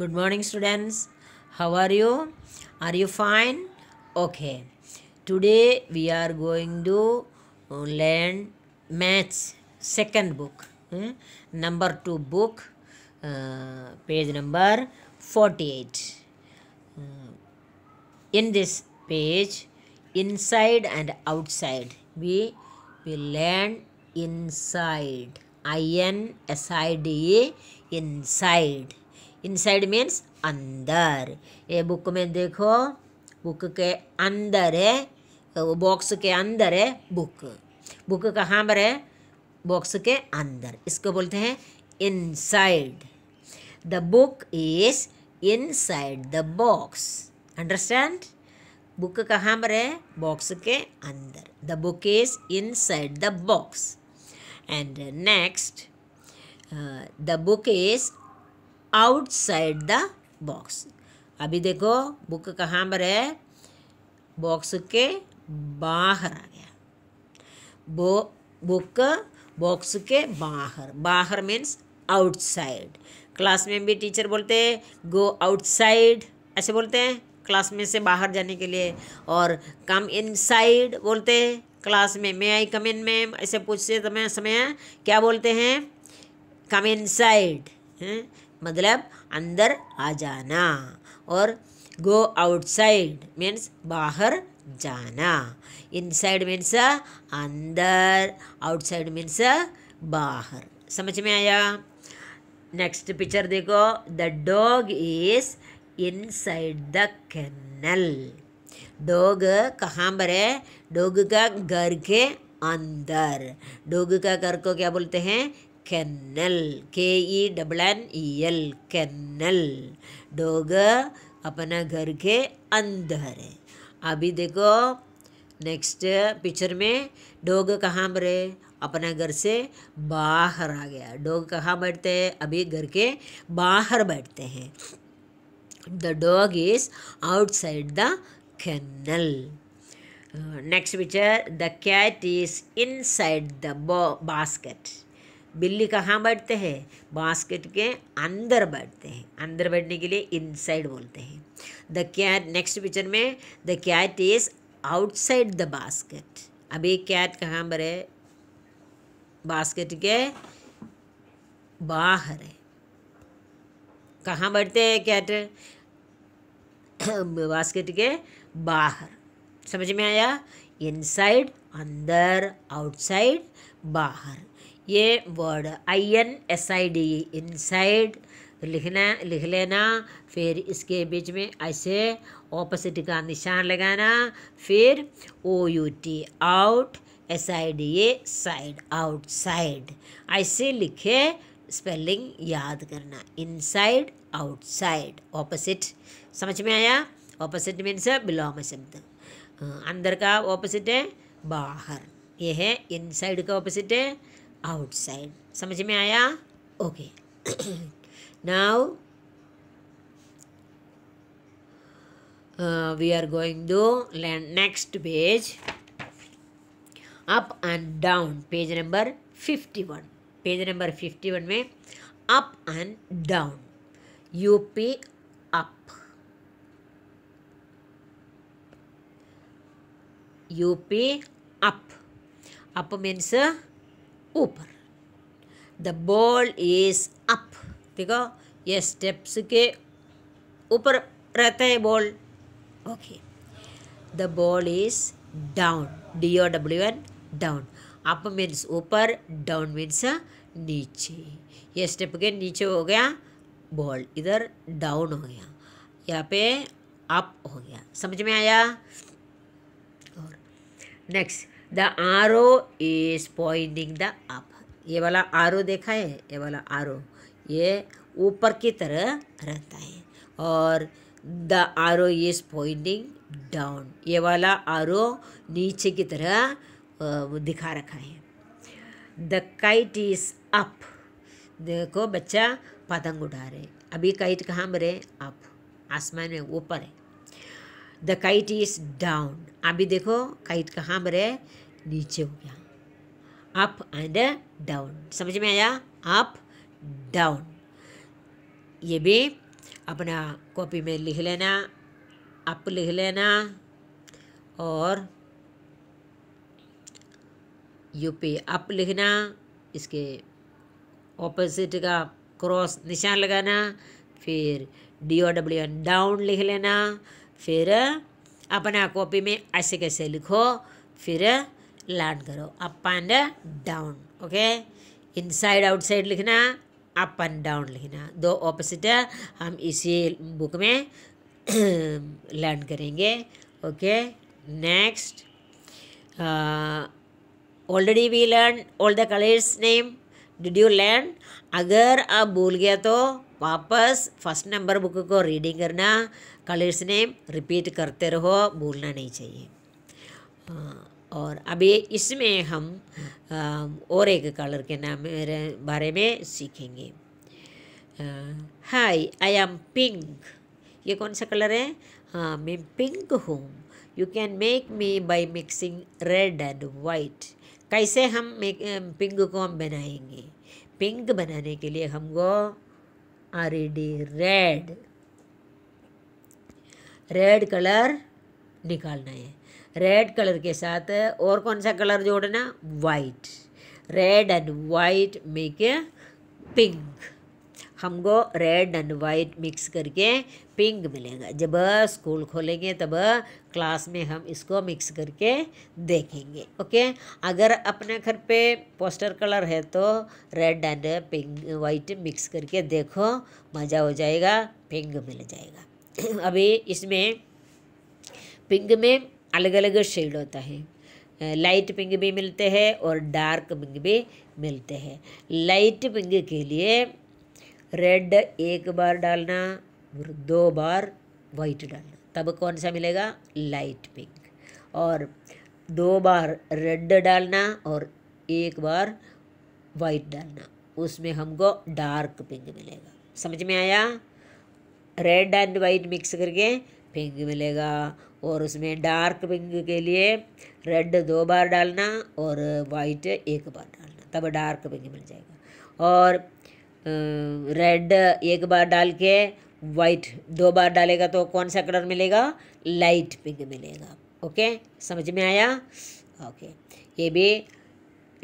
Good morning, students. How are you? Are you fine? Okay. Today we are going to learn maths second book. Hmm? Number 2 book. Uh, page number 48. Hmm. in this page, inside and outside. We will learn inside. I-N-S-I-D-E inside inside means अंदर ये book में देखो book के अंदर है वो box के अंदर है बुक बुक कहाँ पर है बॉक्स के अंदर इसको बोलते हैं inside the book is inside the box understand book कहाँ पर है बॉक्स के अंदर the book is inside the box and next the book is outside the box अभी देखो बुक कहाँ पर है बॉक्स के बाहर आ गया बो बुक बॉक्स के बाहर बाहर मीन्स आउटसाइड क्लास में भी टीचर बोलते हैं गो आउटसाइड ऐसे बोलते हैं क्लास में से बाहर जाने के लिए और कम इनसाइड बोलते हैं क्लास में मे आई कम इन मैम ऐसे पूछते समय समय क्या बोलते हैं कम इनसाइड मतलब अंदर आ जाना और गो आउटसाइड मीन्स बाहर जाना इनसाइड मीन्स अंदर आउटसाइड मीन्स बाहर समझ में आया नेक्स्ट पिक्चर देखो the dog is inside the kennel dog कहाँ पर है डॉग का घर के अंदर डॉग का घर को क्या बोलते हैं kennel K E double N E L kennel dog अपना घर के अंदर है अभी देखो नेक्स्ट पिक्चर में डोग कहाँ मरे है अपना घर से बाहर आ गया डोग कहाँ बैठते हैं अभी घर के बाहर बैठते हैं the dog is outside the kennel. Uh, next picture, the cat is the the basket बिल्ली कहाँ बैठते हैं बास्केट के अंदर बैठते हैं अंदर बैठने के लिए इनसाइड बोलते हैं द कैट नेक्स्ट पिक्चर में the cat is outside the basket अभी कैट कहाँ पर है बास्केट के बाहर है कहाँ बैठते हैं कैट बास्केट के बाहर समझ में आया इनसाइड अंदर आउटसाइड बाहर ये word I N S I D inside लिखना लिख लेना फिर इसके बीच में ऐसे ऑपोजिट का निशान लगाना फिर O U T out S I D E side outside ऐसे लिखे स्पेलिंग याद करना इनसाइड आउटसाइड ऑपोजिट समझ में आया ऑपोजिट मीन्स बिलोंग शब्द अंदर का ऑपोजिट है बाहर यह है इनसाइड का ऑपोजिट है आउटसाइड समझ में आया okay now we are going to next page up and down page number fifty one पेज नंबर फिफ्टी वन में up and down U P up U P up up means ऊपर द बॉल इज अप देखो ये steps के ऊपर रहते हैं ball okay the ball is down D O W N down up means ऊपर डाउन मीन्स नीचे ये स्टेप के नीचे हो गया बॉल इधर डाउन हो गया यहाँ पे अप हो गया समझ में आया और next the arrow is pointing the up ये वाला आरो देखा है ये वाला आरो ये ऊपर की तरह रहता है और the arrow is Poynting down ये वाला आरो नीचे की तरह दिखा रखा है द काइट इज अप देखो बच्चा पतंग उड़ा रहे अभी काइट कहाँ मरे अप आसमान में ऊपर है द काइट इज डाउन अभी देखो काइट कहाँ पर है नीचे हो गया अप एंड डाउन समझ में आया अप डाउन ये भी अपना कॉपी में लिख लेना अप लिख लेना और यू पे अप लिखना इसके ऑपोजिट का क्रॉस निशान लगाना फिर D O W N down लिख लेना फिर अपना कॉपी में ऐसे कैसे लिखो फिर लैंड करो up and down okay inside outside लिखना अप एंड डाउन लिखना दो ऑपोजिट हम इसी बुक में लर्न करेंगे okay next already we learn all the colours name did you learn अगर आप भूल गया तो वापस फर्स्ट नंबर बुक को रीडिंग करना कलर्स नेम रिपीट करते रहो भूलना नहीं चाहिए हाँ, और अभी इसमें हम हाँ, और एक कलर के नाम बारे में सीखेंगे हाय आई एम पिंक ये कौन सा कलर है हाँ मैं पिंक हूँ you can make me by mixing red and white कैसे हम पिंक को हम बनाएंगे पिंक बनाने के लिए हमको already रेड रेड कलर निकालना है रेड कलर के साथ और कौन सा कलर जोड़ना white red and white make a pink हमको रेड एंड वाइट मिक्स करके पिंक मिलेगा जब स्कूल खोलेंगे तब क्लास में हम इसको मिक्स करके देखेंगे ओके अगर अपने घर पे पोस्टर कलर है तो red and pink white mix करके देखो मज़ा हो जाएगा पिंक मिल जाएगा अभी इसमें पिंक में अलग अलग शेड होता है लाइट पिंक भी मिलते हैं और डार्क पिंक भी मिलते हैं लाइट पिंक के लिए रेड एक बार डालना दो बार वाइट डालना तब कौन सा मिलेगा लाइट पिंक और दो बार रेड डालना और एक बार वाइट डालना उसमें हमको डार्क पिंक मिलेगा समझ में आया रेड एंड वाइट मिक्स करके पिंक मिलेगा और उसमें डार्क पिंक के लिए रेड दो बार डालना और वाइट एक बार डालना तब डार्क पिंक मिल जाएगा और रेड एक बार डाल के वाइट दो बार डालेगा तो कौन सा कलर मिलेगा लाइट पिंक मिलेगा ओके समझ में आया ओके ये भी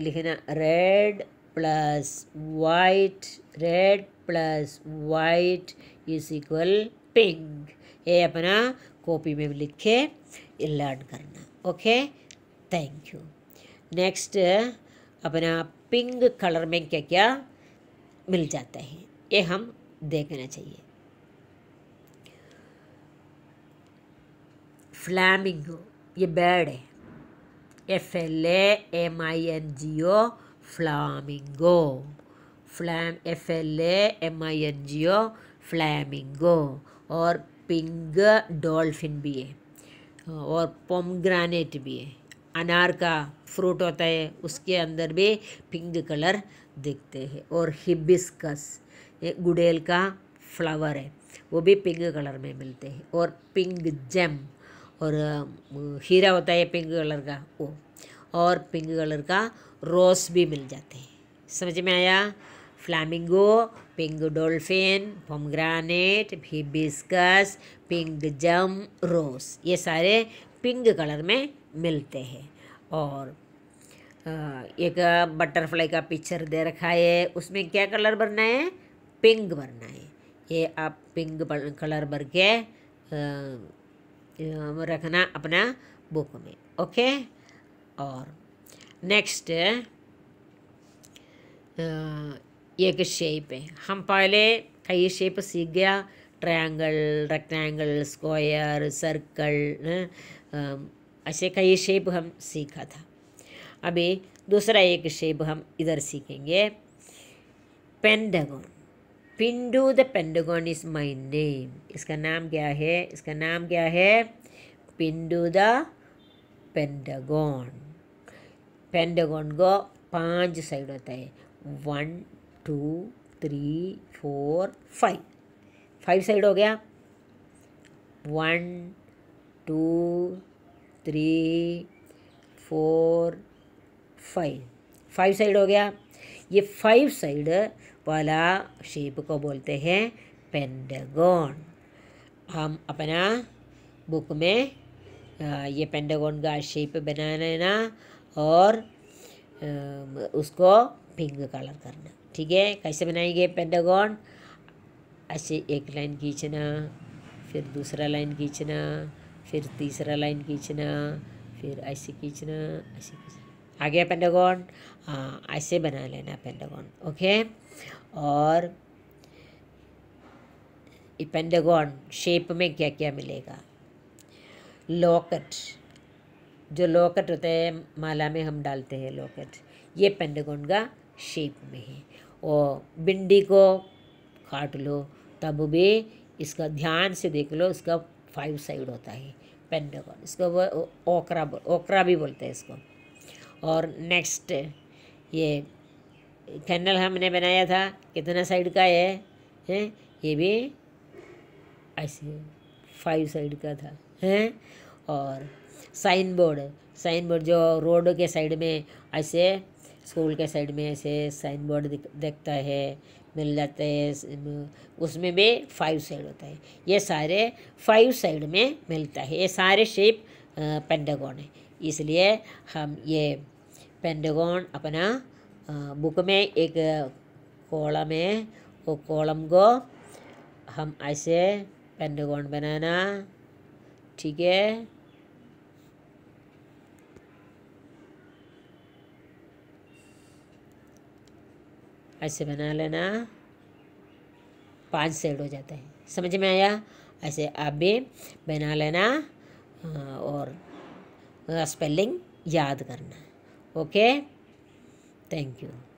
लिखना red plus white red plus white is equal pink ये अपना कॉपी में लिख के लर्न करना ओके थैंक यू नेक्स्ट अपना पिंक कलर में क्या क्या मिल जाता है ये हम देखना चाहिए फ्लैमिंगो ये बर्ड है F L M I N G O flamingo flam F L M I N G O flamingo और पिंग डॉल्फिन भी है और पोमग्रानेट भी है अनार का फ्रूट होता है उसके अंदर भी पिंक कलर दिखते हैं और हिबिस्कस ये गुड़ेल का फ्लावर है वो भी पिंक कलर में मिलते हैं और पिंक जेम और हीरा होता है पिंक कलर का वो और पिंक कलर का रोस भी मिल जाते हैं समझ में आया flamingo pink dolphin pomegranate hibiscus pink jam rose ये सारे पिंक कलर में मिलते हैं और एक बटरफ्लाई का पिक्चर दे रखा है उसमें क्या कलर भरना है पिंक भरना है ये आप पिंक कलर भर के रखना अपना बुक में ओके और नेक्स्ट एक शेप है हम पहले कई शेप सीख गया ट्रायंगल रेक्टेंगल स्क्वायर सर्कल ऐसे कई शेप हम सीखा था अभी दूसरा एक शेप हम इधर सीखेंगे पेंडागॉन पिंडू the pentagon is my name इसका नाम क्या है इसका नाम क्या है पिंडू द पेंडागोन पेंडागोन को पांच साइड होता है one two three four five five side हो गया one two three four five five side हो गया ये फाइव साइड वाला शेप को बोलते हैं पेंडागन हम अपना बुक में ये पेंडागोन का शेप बना लेना और उसको पिंक कलर करना ठीक है कैसे बनाएंगे पेंडागोन ऐसे एक लाइन खींचना फिर दूसरा लाइन खींचना फिर तीसरा लाइन खींचना फिर ऐसे खींचना ऐसे खींचना आ गया पेंडागॉन हाँ ऐसे बना लेना पेंडागॉन ओके और पेंडागॉन शेप में क्या क्या मिलेगा लॉकेट जो लॉकेट होता है माला में हम डालते हैं लॉकेट ये पेंडागॉन का शेप में है और बिंडी को काट लो तब भी इसका ध्यान से देख लो इसका फाइव साइड होता है पेंडागॉन इसको वो ओकरा ओकरा भी बोलते हैं इसको और नेक्स्ट ये कैनल हमने बनाया था कितना साइड का है हैं ये भी ऐसे फाइव साइड का था हैं और साइन बोर्ड साइन बोर्ड जो रोड के साइड में ऐसे स्कूल के साइड में ऐसे साइन बोर्ड देखता है मिल जाता है उसमें भी फाइव साइड होता है ये सारे फाइव साइड में मिलता है ये सारे शेप पेंडागोन है इसलिए हम ये पेंटागन अपना बुक में एक कॉलम है वो कॉलम को हम ऐसे पेंटागन बनाना ठीक है ऐसे बना लेना पांच साइड हो जाता है समझ में आया ऐसे आप भी बना लेना और स्पेलिंग याद करना ओके थैंक यू